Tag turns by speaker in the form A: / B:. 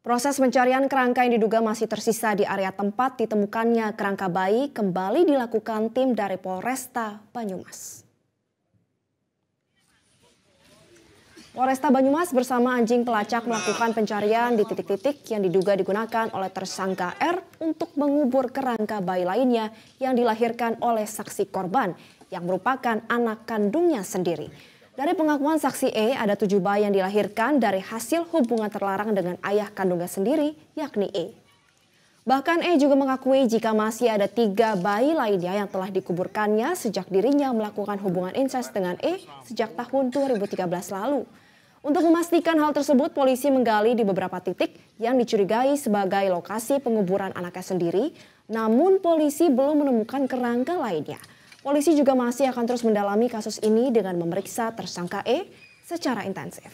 A: Proses pencarian kerangka yang diduga masih tersisa di area tempat ditemukannya kerangka bayi kembali dilakukan tim dari Polresta Banyumas. Polresta Banyumas bersama anjing pelacak melakukan pencarian di titik-titik yang diduga digunakan oleh tersangka R untuk mengubur kerangka bayi lainnya yang dilahirkan oleh saksi korban yang merupakan anak kandungnya sendiri. Dari pengakuan saksi E, ada tujuh bayi yang dilahirkan dari hasil hubungan terlarang dengan ayah kandungnya sendiri, yakni E. Bahkan E juga mengakui jika masih ada tiga bayi lainnya yang telah dikuburkannya sejak dirinya melakukan hubungan incest dengan E sejak tahun 2013 lalu. Untuk memastikan hal tersebut, polisi menggali di beberapa titik yang dicurigai sebagai lokasi penguburan anaknya sendiri, namun polisi belum menemukan kerangka lainnya. Polisi juga masih akan terus mendalami kasus ini dengan memeriksa tersangka E secara intensif.